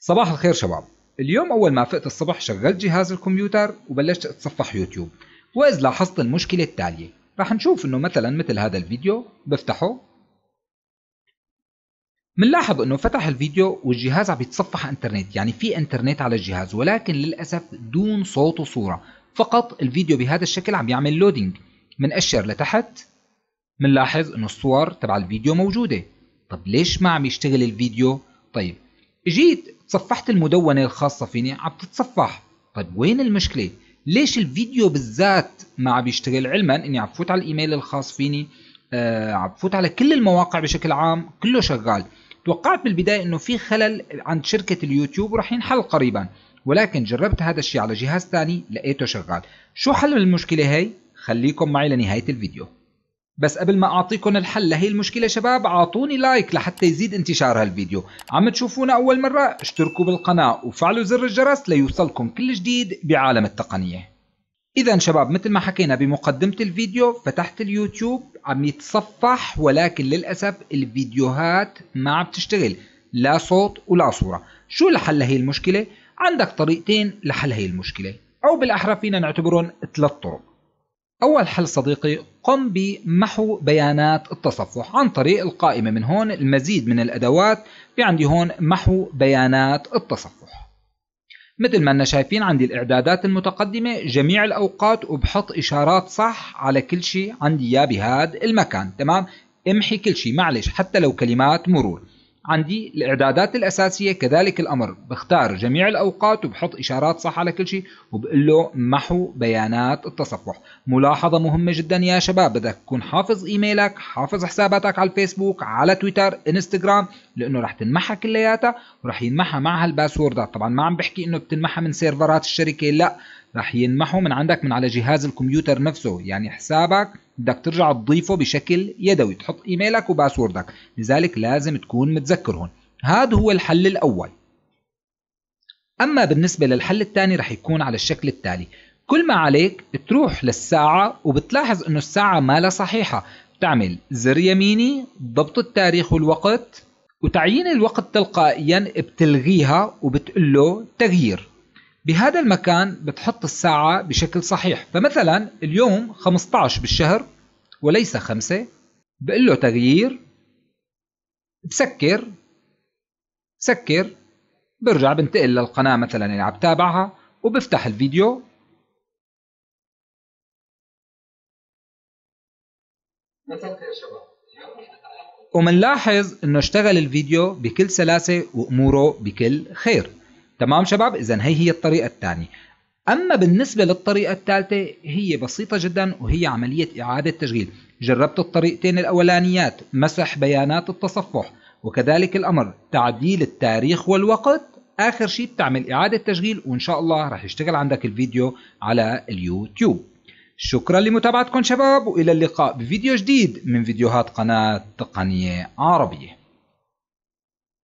صباح الخير شباب اليوم أول ما فقت الصبح شغلت جهاز الكمبيوتر وبلشت أتصفح يوتيوب وإذ لاحظت المشكلة التالية رح نشوف إنه مثلا مثل هذا الفيديو بفتحه بنلاحظ انه فتح الفيديو والجهاز عم يتصفح انترنت يعني في انترنت على الجهاز ولكن للاسف دون صوت وصوره فقط الفيديو بهذا الشكل عم يعمل لودينج منقشر لتحت بنلاحظ انه الصور تبع الفيديو موجوده طب ليش ما عم يشتغل الفيديو طيب جيت صفحت المدونة الخاصة فيني عم تتصفح طيب وين المشكلة؟ ليش الفيديو بالذات ما عم يشتغل علما اني عم فوت على الايميل الخاص فيني آه عم فوت على كل المواقع بشكل عام كله شغال توقعت بالبداية انه في خلل عند شركة اليوتيوب ورح ينحل قريبا ولكن جربت هذا الشيء على جهاز ثاني لقيته شغال شو حل المشكلة هي؟ خليكم معي لنهاية الفيديو بس قبل ما اعطيكم الحل لهي المشكله شباب اعطوني لايك لحتى يزيد انتشار هالفيديو عم تشوفونا اول مره اشتركوا بالقناه وفعلوا زر الجرس ليوصلكم كل جديد بعالم التقنيه اذا شباب مثل ما حكينا بمقدمه الفيديو فتحت اليوتيوب عم يتصفح ولكن للاسف الفيديوهات ما عم تشتغل لا صوت ولا صوره شو لحل لهي المشكله عندك طريقتين لحل هي المشكله او بالاحرى فينا نعتبرهم ثلاث طرق أول حل صديقي قم بمحو بيانات التصفح عن طريق القائمة من هون المزيد من الأدوات في عندي هون محو بيانات التصفح مثل ما أنا شايفين عندي الإعدادات المتقدمة جميع الأوقات وبحط إشارات صح على كل شيء عندي إياه بهذا المكان تمام امحي كل شيء معلش حتى لو كلمات مرور عندي الاعدادات الاساسيه كذلك الامر بختار جميع الاوقات وبحط اشارات صح على كل شيء وبقول له محو بيانات التصفح ملاحظه مهمه جدا يا شباب بدك تكون حافظ ايميلك حافظ حساباتك على الفيسبوك على تويتر انستغرام لانه رح تنمحى كلياتها ورح ينمحى معها الباسوردات طبعا ما عم بحكي انه بتنمحى من سيرفرات الشركه لا رح ينمحوا من عندك من على جهاز الكمبيوتر نفسه يعني حسابك بدك ترجع تضيفه بشكل يدوي تحط ايميلك وباسوردك لذلك لازم تكون متذكرهم هذا هو الحل الاول اما بالنسبه للحل الثاني رح يكون على الشكل التالي كل ما عليك تروح للساعة وبتلاحظ انه الساعة مالها صحيحة بتعمل زر يميني ضبط التاريخ والوقت وتعيين الوقت تلقائيا بتلغيها وبتقول له تغيير بهذا المكان بتحط الساعة بشكل صحيح فمثلا اليوم 15 بالشهر وليس 5 بقول له تغيير بسكر سكر برجع بنتقل للقناة مثلا اللي عم تابعها وبفتح الفيديو ومنلاحظ انه اشتغل الفيديو بكل سلاسة واموره بكل خير تمام شباب إذا هي هي الطريقة الثانية أما بالنسبة للطريقة الثالثة هي بسيطة جدا وهي عملية إعادة تشغيل جربت الطريقتين الأولانيات مسح بيانات التصفح وكذلك الأمر تعديل التاريخ والوقت آخر شيء بتعمل إعادة تشغيل وإن شاء الله رح يشتغل عندك الفيديو على اليوتيوب شكرا لمتابعتكم شباب وإلى اللقاء بفيديو جديد من فيديوهات قناة تقنية عربية